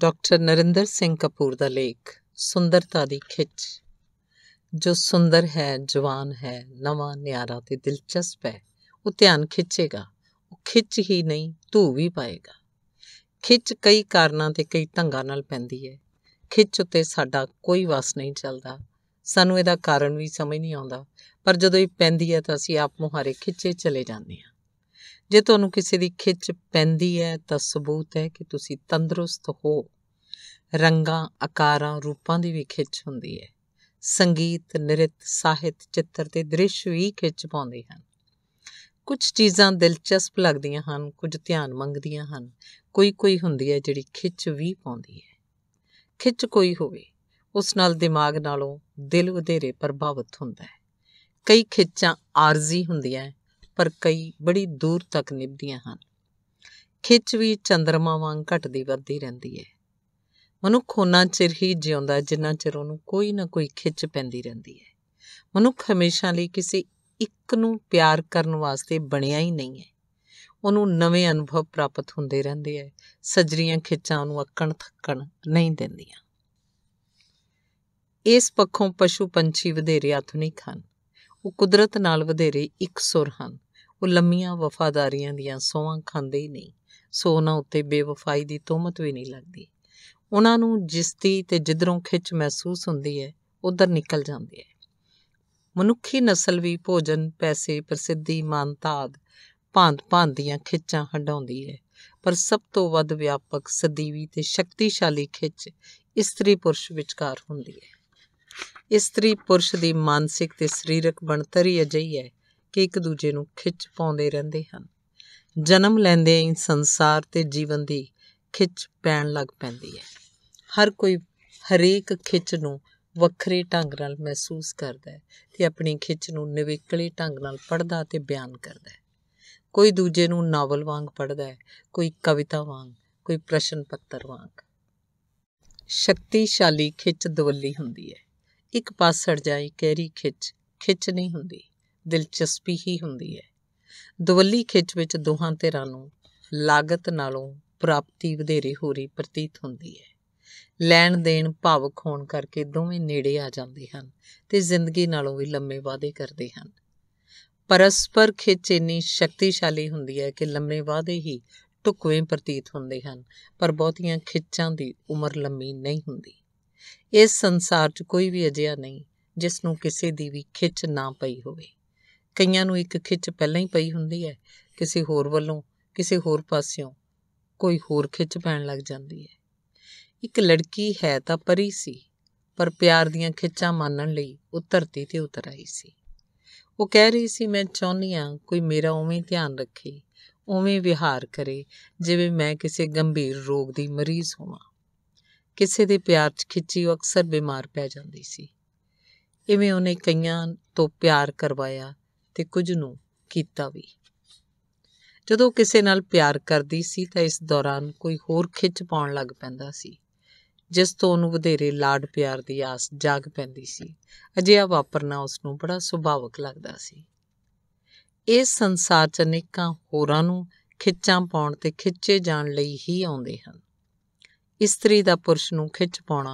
doctor Narinder Singh Kapoor ਦਾ ਲੇਖ ਸੁੰਦਰਤਾ ਦੀ ਖਿੱਚ ਜੋ ਸੁੰਦਰ ਹੈ ਜਵਾਨ ਹੈ ਨਵਾਂ ਨਿਆਰਾ ਤੇ ਦਿਲਚਸਪ ਹੈ ਉਹ ਧਿਆਨ ਖਿੱਚੇਗਾ ਉਹ ਖਿੱਚ ਹੀ ਨਹੀਂ ਧੂ ਵੀ ਪਾਏਗਾ ਖਿੱਚ ਕਈ ਕਾਰਨਾਂ ਤੇ ਕਈ ਢੰਗਾਂ ਨਾਲ ਪੈਂਦੀ ਹੈ ਖਿੱਚ ਉਤੇ ਸਾਡਾ ਕੋਈ ਵਾਸ ਨਹੀਂ ਚੱਲਦਾ ਸਾਨੂੰ ਇਹਦਾ ਕਾਰਨ ਵੀ ਸਮਝ ਨਹੀਂ ਆਉਂਦਾ ਪਰ ਜਦੋਂ ਇਹ ਪੈਂਦੀ ਹੈ ਤਾਂ ਅਸੀਂ ਆਪ ਮੁਹਾਰੇ ਖਿੱਚੇ ਚਲੇ ਜਾਂਦੇ ਹਾਂ ਜੇ ਤੁਹਾਨੂੰ ਕਿਸੇ ਦੀ ਖਿੱਚ ਪੈਂਦੀ ਹੈ ਤਾਂ ਸਬੂਤ ਹੈ ਕਿ ਤੁਸੀਂ ਤੰਦਰੁਸਤ ਹੋ ਰੰਗਾਂ ਆਕਾਰਾਂ ਰੂਪਾਂ ਦੀ ਵੀ ਖਿੱਚ ਹੁੰਦੀ ਹੈ ਸੰਗੀਤ ਨ੍ਰਿਤ ਸਾਹਿਤ ਚਿੱਤਰ ਤੇ ਦ੍ਰਿਸ਼ ਵੀ ਖਿੱਚ ਪਾਉਂਦੇ ਹਨ ਕੁਝ ਚੀਜ਼ਾਂ ਦਿਲਚਸਪ ਲੱਗਦੀਆਂ ਹਨ ਕੁਝ ਧਿਆਨ ਮੰਗਦੀਆਂ ਹਨ ਕੋਈ ਕੋਈ ਹੁੰਦੀ ਹੈ ਜਿਹੜੀ ਖਿੱਚ ਵੀ ਪਾਉਂਦੀ ਹੈ ਖਿੱਚ ਕੋਈ ਹੋਵੇ ਉਸ ਨਾਲ ਦਿਮਾਗ ਨਾਲੋਂ ਦਿਲ ਵਧੇਰੇ ਪ੍ਰਭਾਵਿਤ ਹੁੰਦਾ ਹੈ ਕਈ ਖਿੱਚਾਂ ਆਰਜ਼ੀ ਹੁੰਦੀਆਂ ਪਰ ਕਈ ਬੜੀ ਦੂਰ ਤੱਕ ਨਿਭਦੀਆਂ ਹਨ ਖਿੱਚ ਵੀ ਚੰਦਰਮਾ ਵਾਂਗ ਘਟਦੀ ਵੱਧਦੀ ਰਹਿੰਦੀ ਹੈ ਮਨੁੱਖ ਉਹਨਾਂ ਚਿਰ ਹੀ ਜਿਉਂਦਾ ਜਿੰਨਾ ਚਿਰ ਉਹਨੂੰ ਕੋਈ ਨਾ ਕੋਈ ਖਿੱਚ ਪੈਂਦੀ ਰਹਿੰਦੀ ਹੈ ਮਨੁੱਖ ਹਮੇਸ਼ਾ ਲਈ ਕਿਸੇ ਇੱਕ ਨੂੰ ਪਿਆਰ ਕਰਨ ਵਾਸਤੇ ਬਣਿਆ ਹੀ ਨਹੀਂ ਹੈ ਉਹਨੂੰ ਨਵੇਂ ਅਨੁਭਵ ਪ੍ਰਾਪਤ ਹੁੰਦੇ ਰਹਿੰਦੇ ਐ ਸਜਰੀਆਂ ਖਿੱਚਾਂ ਉਹਨੂੰ ਅੱਕਣ ਥੱਕਣ ਨਹੀਂ ਦਿੰਦੀਆਂ ਇਸ ਪੱਖੋਂ ਪਸ਼ੂ ਪੰਛੀ ਵਧੇਰੇ ਆਧੁਨਿਕ ਹਨ ਉਹ ਕੁਦਰਤ ਨਾਲ ਵਧੇਰੇ ਇੱਕ ਸੁਰ ਹਨ ਉਹ ਲੰਮੀਆਂ ਵਫਾਦਾਰੀਆਂ ਦੀਆਂ ਸੋਹਾਂ ਖਾਂਦੇ ਹੀ ਨਹੀਂ ਸੋ ਉਹਨਾਂ ਉੱਤੇ ਬੇਵਫਾਈ ਦੀ ਤੋਹਮਤ ਵੀ ਨਹੀਂ ਲੱਗਦੀ ਉਹਨਾਂ ਨੂੰ ਜਿਸਤੀ ਤੇ ਜਿੱਧਰੋਂ ਖਿੱਚ ਮਹਿਸੂਸ ਹੁੰਦੀ ਹੈ ਉਧਰ ਨਿਕਲ ਜਾਂਦੇ ਹੈ ਮਨੁੱਖੀ ਨਸਲ ਵੀ ਭੋਜਨ ਪੈਸੇ ਪ੍ਰਸਿੱਧੀ ਮਾਨਤਾਦ ਭਾਂਤ-ਭਾਂਤ ਦੀਆਂ ਖਿੱਚਾਂ ਹੰਡਾਉਂਦੀ ਹੈ ਪਰ ਸਭ ਤੋਂ ਵੱਧ ਵਿਆਪਕ ਸਦੀਵੀ ਤੇ ਸ਼ਕਤੀਸ਼ਾਲੀ ਖਿੱਚ ਇਸਤਰੀ ਪੁਰਸ਼ ਵਿਚਕਾਰ ਹੁੰਦੀ ਹੈ ਇਸਤਰੀ ਪੁਰਸ਼ ਦੀ ਮਾਨਸਿਕ ਤੇ ਸਰੀਰਕ ਬਣਤਰ ਹੀ ਅਜਿਹੀ ਹੈ ਕਿ ਇੱਕ ਦੂਜੇ ਨੂੰ ਖਿੱਚ ਪਾਉਂਦੇ ਰਹਿੰਦੇ ਹਨ ਜਨਮ ਲੈਂਦੇ ਹੀ ਸੰਸਾਰ ਤੇ ਜੀਵਨ ਦੀ ਖਿੱਚ ਪੈਣ ਲੱਗ ਪੈਂਦੀ ਹੈ ਹਰ ਕੋਈ ਹਰੇਕ ਖਿੱਚ ਨੂੰ ਵੱਖਰੇ ਢੰਗ ਨਾਲ ਮਹਿਸੂਸ ਕਰਦਾ ਹੈ ਤੇ ਆਪਣੀ ਖਿੱਚ ਨੂੰ ਨਿਵੇਕਲੇ ਢੰਗ ਨਾਲ ਪੜਦਾ ਤੇ ਬਿਆਨ ਕਰਦਾ ਹੈ ਕੋਈ ਦੂਜੇ ਨੂੰ ਨਾਵਲ ਵਾਂਗ ਪੜਦਾ ਹੈ ਕੋਈ ਕਵਿਤਾ ਵਾਂਗ ਕੋਈ ਪ੍ਰਸ਼ਨ ਪੱਤਰ ਵਾਂਗ ਸ਼ਕਤੀਸ਼ਾਲੀ ਖਿੱਚ ਦਵੱਲੀ ਹੁੰਦੀ ਹੈ ਇੱਕ ਪਾਸੜ ਜਾਏ ਕੈਰੀ ਖਿੱਚ ਖਿੱਚ ਨਹੀਂ ਹੁੰਦੀ ਦਿਲਚਸਪੀ ਹੀ ਹੁੰਦੀ ਹੈ ਦਵੱਲੀ ਖਿੱਚ ਵਿੱਚ ਦੋਹਾਂ ਧਿਰਾਂ ਨੂੰ ਲਾਗਤ ਨਾਲੋਂ ਪ੍ਰਾਪਤੀ ਵਧੇਰੇ ਹੋ ਰਹੀ ਪ੍ਰਤੀਤ ਹੁੰਦੀ ਹੈ ਲੈਣ ਦੇਣ ਭਾਵਕ ਹੋਣ ਕਰਕੇ ਦੋਵੇਂ ਨੇੜੇ ਆ ਜਾਂਦੇ ਹਨ ਤੇ ਜ਼ਿੰਦਗੀ ਨਾਲੋਂ ਵੀ ਲੰਮੇ ਵਾਅਦੇ ਕਰਦੇ ਹਨ ਪਰਸਪਰ ਖਿੱਚ ਇੰਨੀ ਸ਼ਕਤੀਸ਼ਾਲੀ ਹੁੰਦੀ ਹੈ ਕਿ ਲੰਮੇ ਵਾਅਦੇ ਹੀ ਟੁਕਵੇਂ ਪ੍ਰਤੀਤ ਹੁੰਦੇ ਹਨ ਪਰ ਬਹੁਤੀਆਂ ਖਿੱਚਾਂ ਦੀ ਉਮਰ ਲੰਮੀ ਨਹੀਂ ਹੁੰਦੀ ਇਸ ਸੰਸਾਰ 'ਚ ਕੋਈ ਵੀ ਅਜਿਹਾ ਨਹੀਂ ਜਿਸ ਨੂੰ ਕਿਸੇ ਦੀ ਵੀ ਖਿੱਚ ਨਾ ਪਈ ਹੋਵੇ ਕਈਆਂ ਨੂੰ ਇੱਕ ਖਿੱਚ ਪਹਿਲਾਂ ਹੀ ਪਈ ਹੁੰਦੀ ਹੈ ਕਿਸੇ ਹੋਰ ਵੱਲੋਂ ਕਿਸੇ ਹੋਰ ਪਾਸਿਓਂ ਕੋਈ ਹੋਰ ਖਿੱਚ ਪੈਣ ਲੱਗ ਜਾਂਦੀ ਹੈ ਇੱਕ ਲੜਕੀ ਹੈ ਤਾਂ ਪਰੀ ਸੀ ਪਰ ਪਿਆਰ ਦੀਆਂ ਖਿੱਚਾਂ ਮੰਨਣ ਲਈ ਉਹ ਧਰਤੀ ਤੇ ਉਤਰ ਆਈ ਸੀ ਉਹ ਕਹਿ ਰਹੀ ਸੀ ਮੈਂ ਚਾਹੁੰਦੀ ਆ ਕੋਈ ਮੇਰਾ ਉਵੇਂ ਧਿਆਨ ਰੱਖੇ ਉਵੇਂ ਵਿਹਾਰ ਕਰੇ ਜਿਵੇਂ ਮੈਂ ਕਿਸੇ ਗੰਭੀਰ ਰੋਗ ਦੀ ਮਰੀਜ਼ ਹੋਵਾਂ ਕਿਸੇ ਦੇ ਪਿਆਰ 'ਚ ਖਿੱਚੀ ਉਹ ਅਕਸਰ ਬਿਮਾਰ ਪੈ ਜਾਂਦੀ ਸੀ ਇਵੇਂ ਉਹਨੇ ਕਈਆਂ ਤੋਂ ਪਿਆਰ ਕਰਵਾਇਆ ਤੇ ਕੁਝ ਨੂੰ ਕੀਤਾ ਵੀ ਜਦੋਂ ਕਿਸੇ ਨਾਲ ਪਿਆਰ ਕਰਦੀ ਸੀ ਤਾਂ ਇਸ ਦੌਰਾਨ ਕੋਈ ਹੋਰ ਖਿੱਚ ਪਾਉਣ ਲੱਗ ਪੈਂਦਾ ਸੀ ਜਿਸ ਤੋਂ ਉਹਨੂੰ ਵਧੇਰੇ ਲਾਡ ਪਿਆਰ ਦੀ ਆਸ ਜਾਗ ਪੈਂਦੀ ਸੀ ਅਜਿਹਾ ਵਾਪਰਨਾ ਉਸ ਨੂੰ ਬੜਾ ਸੁਭਾਵਕ ਲੱਗਦਾ ਸੀ ਇਸ ਸੰਸਾਰ 'ਚ ਅਨੇਕਾਂ ਹੋਰਾਂ ਨੂੰ ਖਿੱਚਾਂ ਪਾਉਣ ਤੇ ਖਿੱਚੇ ਜਾਣ ਲਈ ਹੀ ਆਉਂਦੇ ਹਨ ਇਸਤਰੀ ਦਾ ਪੁਰਸ਼ ਨੂੰ ਖਿੱਚ ਪਾਉਣਾ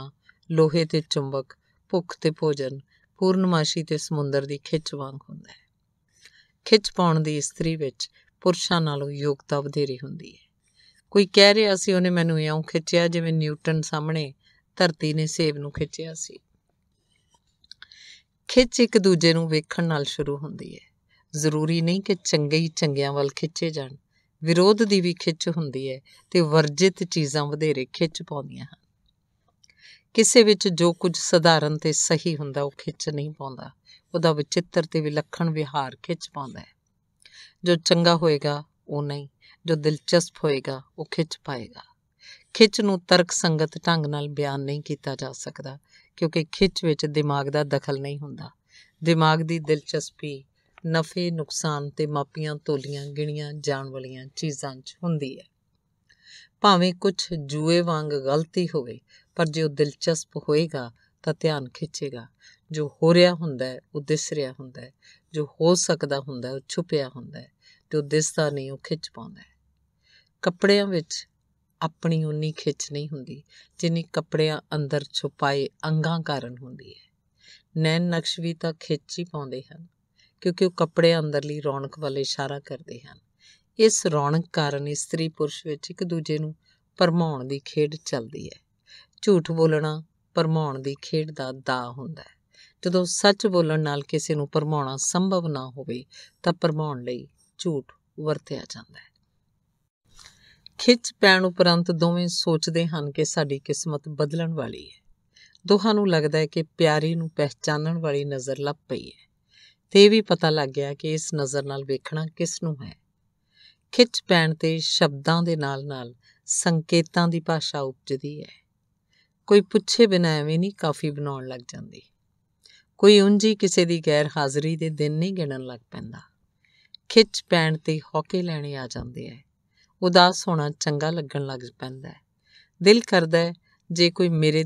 ਲੋਹੇ ਤੇ ਚੁੰਬਕ ਭੁੱਖ ਤੇ ਭੋਜਨ ਪੂਰਨਮਾਸ਼ੀ ਤੇ ਸਮੁੰਦਰ ਦੀ ਖਿੱਚ ਵਾਂਗ ਹੁੰਦਾ ਹੈ ਖਿੱਚ ਪਾਉਣ ਦੀ ਇਸਤਰੀ ਵਿੱਚ ਪੁਰਸ਼ਾਂ ਨਾਲੋਂ ਯੋਗਤਾ ਵਧੇਰੇ ਹੁੰਦੀ ਹੈ ਕੋਈ ਕਹਿ ਰਿਹਾ ਸੀ ਉਹਨੇ ਮੈਨੂੰ ਐਉਂ ਖਿੱਚਿਆ ਜਿਵੇਂ ਨਿਊਟਨ ਸਾਹਮਣੇ ਧਰਤੀ ਨੇ ਸੇਬ ਨੂੰ ਖਿੱਚਿਆ ਸੀ ਖਿੱਚ ਇੱਕ ਦੂਜੇ ਨੂੰ ਵੇਖਣ ਨਾਲ ਸ਼ੁਰੂ ਹੁੰਦੀ ਹੈ ਜ਼ਰੂਰੀ ਨਹੀਂ ਕਿ ਚੰਗੇ ਹੀ ਚੰਗਿਆਂ ਵੱਲ ਖਿੱਚੇ ਜਾਣ ਵਿਰੋਧ ਦੀ ਵੀ ਖਿੱਚ ਹੁੰਦੀ ਹੈ ਤੇ ਵਰਜਿਤ ਚੀਜ਼ਾਂ ਵਧੇਰੇ ਖਿੱਚ ਪਾਉਂਦੀਆਂ ਹਨ ਕਿਸੇ ਵਿੱਚ ਜੋ ਕੁਝ ਸਧਾਰਨ ਤੇ ਸਹੀ ਹੁੰਦਾ ਉਹ ਖਿੱਚ ਨਹੀਂ ਪਾਉਂਦਾ ਉਹਦਾ ਵਿਚਿੱਤਰ ਤੇ ਵਿਲੱਖਣ ਵਿਹਾਰ ਖਿੱਚ ਪਾਉਂਦਾ ਹੈ ਜੋ ਚੰਗਾ ਹੋਏਗਾ ਉਹ ਨਹੀਂ ਜੋ ਦਿਲਚਸਪ ਹੋਏਗਾ ਉਹ ਖਿੱਚ ਪਾਏਗਾ ਖਿੱਚ ਨੂੰ ਤਰਕ ਸੰਗਤ ਢੰਗ ਨਾਲ ਬਿਆਨ ਨਹੀਂ ਕੀਤਾ ਜਾ ਸਕਦਾ ਕਿਉਂਕਿ ਖਿੱਚ ਵਿੱਚ ਦਿਮਾਗ ਦਾ ਦਖਲ ਨਹੀਂ ਹੁੰਦਾ ਦਿਮਾਗ ਦੀ ਦਿਲਚਸਪੀ ਨਫੇ ਨੁਕਸਾਨ ਤੇ ਮਾਪੀਆਂ ਤੋਲੀਆਂ ਗਿਣੀਆਂ ਜਾਣ ਵਾਲੀਆਂ ਚੀਜ਼ਾਂ 'ਚ ਹੁੰਦੀ ਹੈ ਭਾਵੇਂ ਕੁਝ ਜੂਏ ਵਾਂਗ ਗਲਤੀ ਹੋਵੇ ਪਰ ਜੇ ਉਹ ਦਿਲਚਸਪ ਹੋਏਗਾ ਤਾਂ ਧਿਆਨ ਖਿੱਚੇਗਾ ਜੋ ਹੋ ਰਿਹਾ ਹੁੰਦਾ ਹੈ ਉਹ ਦਿਸ ਰਿਹਾ ਹੁੰਦਾ ਹੈ ਜੋ ਹੋ ਸਕਦਾ ਹੁੰਦਾ ਉਹ ਛੁਪਿਆ ਹੁੰਦਾ ਹੈ ਤੇ ਉਹ ਦਿਸਦਾ ਨਹੀਂ ਉਹ ਖਿੱਚ ਪਾਉਂਦਾ ਹੈ ਕੱਪੜਿਆਂ ਵਿੱਚ ਆਪਣੀ ਉਨੀ ਖਿੱਚ ਨਹੀਂ ਹੁੰਦੀ ਜਿੰਨੀ ਕੱਪੜਿਆਂ ਅੰਦਰ ਛੁਪਾਏ ਅੰਗਾਂ ਕਾਰਨ ਹੁੰਦੀ ਹੈ ਨੈਣ ਨਕਸ਼ ਵੀ ਤਾਂ ਖਿੱਚ ਹੀ ਪਾਉਂਦੇ ਹਨ ਕਿਉਂਕਿ ਉਹ ਕੱਪੜੇ ਅੰਦਰਲੀ ਰੌਣਕ ਵੱਲ ਇਸ਼ਾਰਾ ਕਰਦੇ ਹਨ ਇਸ ਰੌਣਕ ਕਾਰਨ ਇਸਤਰੀ ਪੁਰਸ਼ ਵਿੱਚ ਇੱਕ ਦੂਜੇ ਨੂੰ ਪਰਮਾਉਣ ਦੀ ਖੇਡ ਚੱਲਦੀ ਹੈ ਝੂਠ ਬੋਲਣਾ ਪਰਮਾਉਣ ਦੀ ਖੇਡ ਦਾ ਦਾ ਹੁੰਦਾ ਹੈ ਜਦੋਂ ਸੱਚ ਬੋਲਣ ਨਾਲ ਕਿਸੇ ਨੂੰ ਪਰਮਾਉਣਾ ਸੰਭਵ ਨਾ ਹੋਵੇ ਤਾਂ ਪਰਮਾਉਣ ਲਈ ਝੂਠ ਵਰਤਿਆ ਜਾਂਦਾ ਹੈ ਖਿੱਚ ਪੈਣ ਉਪਰੰਤ ਦੋਵੇਂ ਸੋਚਦੇ ਹਨ ਕਿ ਸਾਡੀ ਕਿਸਮਤ ਬਦਲਣ ਵਾਲੀ ਹੈ ਦੋਹਾਂ ਨੂੰ ਲੱਗਦਾ ਹੈ ਕਿ ਪਿਆਰੀ ਨੂੰ ਪਹਿਚਾਨਣ ਵਾਲੀ ਨਜ਼ਰ ਲੱਭ ਪਈ ਹੈ ਤੇ ਇਹ ਵੀ ਪਤਾ ਲੱਗ ਗਿਆ ਕਿ ਇਸ ਨਜ਼ਰ ਨਾਲ ਵੇਖਣਾ ਕਿਸ ਨੂੰ ਹੈ ਖਿੱਚ ਪੈਣ ਤੇ ਸ਼ਬਦਾਂ ਦੇ ਨਾਲ-ਨਾਲ ਸੰਕੇਤਾਂ ਦੀ ਭਾਸ਼ਾ ਉਪਜਦੀ ਹੈ ਕੋਈ ਪੁੱਛੇ ਬਿਨਾਂ ਐਵੇਂ ਨਹੀਂ ਕਾਫੀ ਬਣਾਉਣ ਲੱਗ ਜਾਂਦੀ ਕੋਈ ਉਂਝੀ ਕਿਸੇ ਦੀ ਗੈਰ ਹਾਜ਼ਰੀ ਦੇ ਦਿਨ ਨਹੀਂ ਗਿਣਨ ਲੱਗ ਪੈਂਦਾ ਖਿੱਚ ਪੈਣ ਤੇ ਹੌਕੇ ਲੈਣੇ ਆ ਜਾਂਦੇ ਐ ਉਦਾਸ ਹੋਣਾ ਚੰਗਾ ਲੱਗਣ ਲੱਗ ਪੈਂਦਾ ਹੈ ਦਿਲ ਕਰਦਾ ਹੈ ਜੇ ਕੋਈ ਮੇਰੇ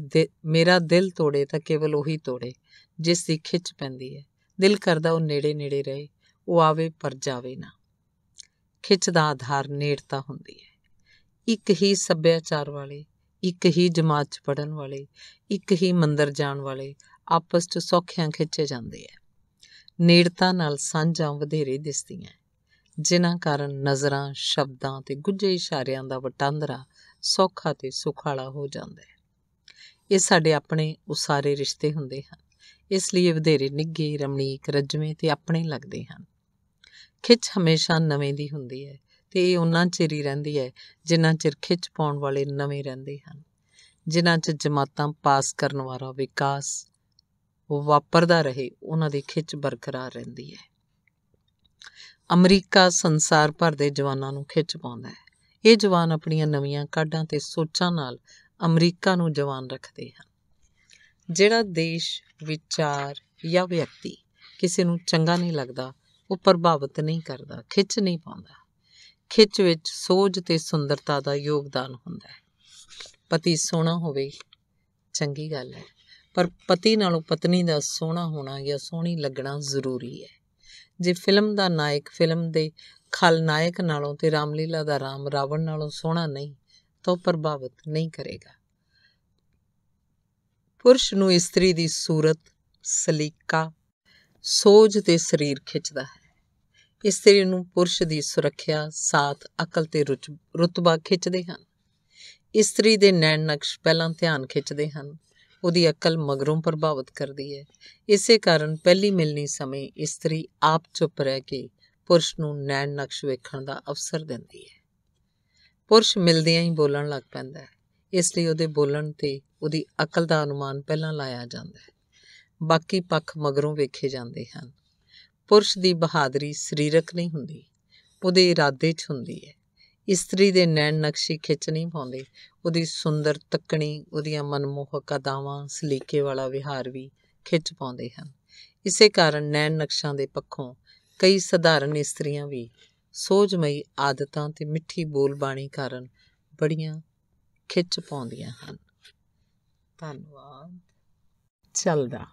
ਮੇਰਾ ਦਿਲ ਤੋੜੇ ਤਾਂ ਕੇਵਲ ਉਹੀ ਤੋੜੇ ਜਿਸ ਦੀ ਖਿੱਚ ਪੈਂਦੀ ਹੈ ਦਿਲ ਕਰਦਾ ਉਹ ਨੇੜੇ-ਨੇੜੇ ਰਹੇ ਉਹ ਆਵੇ ਪਰ ਜਾਵੇ ਨਾ ਖਿੱਚ ਦਾ ਆਧਾਰ ਨੇੜਤਾ ਹੁੰਦੀ ਹੈ ਇੱਕ ਹੀ ਸੱਭਿਆਚਾਰ ਵਾਲੇ ਇੱਕ ਹੀ ਜਮਾਤ 'ਚ ਪੜਨ ਵਾਲੇ ਇੱਕ ਹੀ ਮੰਦਰ ਜਾਣ ਵਾਲੇ ਆਪਸ 'ਚ ਸੌਖਿਆਂ ਖਿੱਚੇ ਜਾਂਦੇ ਆ ਨੇੜਤਾ ਨਾਲ ਸਾਂਝਾਂ ਵਧੇਰੇ ਦਿਸਦੀਆਂ ਜਿਨ੍ਹਾਂ ਕਾਰਨ ਨਜ਼ਰਾਂ ਸ਼ਬਦਾਂ ਤੇ ਗੁੱਝੇ ਇਸ਼ਾਰਿਆਂ ਦਾ ਵਟਾਂਦਰਾ ਸੌਖਾ ਤੇ ਸੁਖਾਲਾ ਹੋ ਜਾਂਦਾ ਹੈ ਇਹ ਸਾਡੇ ਆਪਣੇ ਉਸਾਰੇ ਰਿਸ਼ਤੇ ਹੁੰਦੇ ਹਨ ਇਸ ਲਈ ਵਧੇਰੇ ਨਿੱਘੇ ਰਮਣੀਕ ਰਜਵੇਂ ਤੇ ਆਪਣੇ ਲੱਗਦੇ ਹਨ ਖਿੱਚ ਹਮੇਸ਼ਾ ਨਵੇਂ ਦੀ ਹੁੰਦੀ ਹੈ ਤੇ ਇਹ ਉਹਨਾਂ ਚਿਰ ਹੀ ਰਹਿੰਦੀ ਹੈ ਜਿਨ੍ਹਾਂ ਚਿਰ ਖਿੱਚ ਪਾਉਣ ਵਾਲੇ ਨਵੇਂ ਰਹਿੰਦੇ ਹਨ ਜਿਨ੍ਹਾਂ 'ਚ ਜਮਾਤਾਂ ਪਾਸ ਕਰਨ ਵਾਲਾ ਵਿਕਾਸ ਵਾਪਰਦਾ ਰਹੇ ਉਹਨਾਂ ਦੀ ਖਿੱਚ ਬਰਕਰਾਰ ਰਹਿੰਦੀ ਹੈ ਅਮਰੀਕਾ ਸੰਸਾਰ ਭਰ ਦੇ ਜਵਾਨਾਂ ਨੂੰ ਖਿੱਚ ਪਾਉਂਦਾ ਹੈ ਇਹ ਜਵਾਨ ਆਪਣੀਆਂ ਨਵੀਆਂ ਕਾਢਾਂ ਤੇ ਸੋਚਾਂ ਨਾਲ ਅਮਰੀਕਾ ਨੂੰ ਜਵਾਨ ਰੱਖਦੇ ਹਨ ਜਿਹੜਾ ਦੇਸ਼ ਵਿਚਾਰ ਜਾਂ ਵਿਅਕਤੀ ਕਿਸੇ ਨੂੰ ਚੰਗਾ ਨਹੀਂ ਲੱਗਦਾ ਉਹ ਪ੍ਰਭਾਵਿਤ ਨਹੀਂ ਕਰਦਾ ਖਿੱਚ ਨਹੀਂ ਪਾਉਂਦਾ ਖਿੱਚ ਵਿੱਚ ਸੋਝ ਤੇ ਸੁੰਦਰਤਾ ਦਾ ਯੋਗਦਾਨ ਹੁੰਦਾ ਹੈ ਪਤੀ ਸੋਹਣਾ ਹੋਵੇ ਚੰਗੀ ਗੱਲ ਹੈ ਪਰ ਪਤੀ ਨਾਲੋਂ ਪਤਨੀ ਦਾ ਸੋਹਣਾ ਹੋਣਾ ਜਾਂ ਸੋਹਣੀ ਲੱਗਣਾ ਜ਼ਰੂਰੀ ਹੈ ਜੇ ਫਿਲਮ ਦਾ ਨਾਇਕ ਫਿਲਮ ਦੇ ਖਲ ਨਾਇਕ ਨਾਲੋਂ ਤੇ ਰਾਮਲੀਲਾ ਦਾ ਰਾਮ ਰਾਵਣ ਨਾਲੋਂ ਸੋਹਣਾ ਨਹੀਂ ਤਾਂ ਪ੍ਰਭਾਵਿਤ ਨਹੀਂ ਕਰੇਗਾ ਪੁਰਸ਼ ਨੂੰ ਇਸਤਰੀ ਦੀ ਸੂਰਤ ਸਲੀਕਾ ਸੋਜ ਤੇ ਸਰੀਰ ਖਿੱਚਦਾ ਹੈ ਇਸਤਰੀ ਨੂੰ ਪੁਰਸ਼ ਦੀ ਸੁਰੱਖਿਆ ਸਾਥ ਅਕਲ ਤੇ ਰੁਤਬਾ ਖਿੱਚਦੇ ਹਨ ਇਸਤਰੀ ਦੇ ਨੈਣ ਨਕਸ਼ ਪਹਿਲਾਂ ਧਿਆਨ ਖਿੱਚਦੇ ਹਨ ਉਹਦੀ ਅਕਲ ਮਗਰੋਂ ਪ੍ਰਭਾਵਿਤ ਕਰਦੀ ਹੈ ਇਸੇ ਕਾਰਨ ਪਹਿਲੀ ਮਿਲਣੀ ਸਮੇਂ ਇਸਤਰੀ ਆਪ ਚੁੱਪ ਰਹਿ ਕੇ ਪੁਰਸ਼ ਨੂੰ ਨੈਣ ਨਕਸ਼ ਵੇਖਣ ਦਾ ਅਵਸਰ ਦਿੰਦੀ ਹੈ ਪੁਰਸ਼ ਮਿਲਦਿਆਂ ਹੀ ਬੋਲਣ ਲੱਗ ਪੈਂਦਾ ਹੈ ਇਸ ਲਈ ਉਹਦੇ ਬੋਲਣ ਤੇ ਉਹਦੀ ਅਕਲ ਦਾ ਅਨੁਮਾਨ ਪਹਿਲਾਂ ਲਾਇਆ ਜਾਂਦਾ ਹੈ ਬਾਕੀ ਪੱਖ ਮਗਰੋਂ ਵੇਖੇ ਜਾਂਦੇ ਹਨ ਪੁਰਸ਼ ਦੀ ਬਹਾਦਰੀ ਸਰੀਰਕ ਨਹੀਂ ਹੁੰਦੀ ਉਹਦੇ ਇਰਾਦੇ 'ਚ ਹੁੰਦੀ ਹੈ ਇਸਤਰੀ ਦੇ ਨੈਣ ਨਕਸ਼ੀ ਖਿੱਚ ਨਹੀਂ ਪਾਉਂਦੇ ਉਹਦੀ ਸੁੰਦਰ ਤੱਕਣੀ ਉਹਦੀਆਂ ਮਨਮੋਹਕ ਅਦਾਵਾਂ ਸਲੀਕੇ ਵਾਲਾ ਵਿਹਾਰ ਵੀ ਖਿੱਚ ਪਾਉਂਦੇ ਹਨ ਇਸੇ ਕਾਰਨ ਨੈਣ ਨਕਸ਼ਾਂ ਦੇ ਪੱਖੋਂ ਕਈ ਸਧਾਰਨ ਇਸਤਰੀਆਂ ਵੀ ਸੋਜਮਈ ਆਦਤਾਂ ਤੇ ਮਿੱਠੀ ਬੋਲਬਾਣੀ ਕਾਰਨ ਬੜੀਆਂ ਖਿੱਚ ਪਾਉਂਦੀਆਂ ਹਨ ਧੰਨਵਾਦ ਚੱਲਦਾ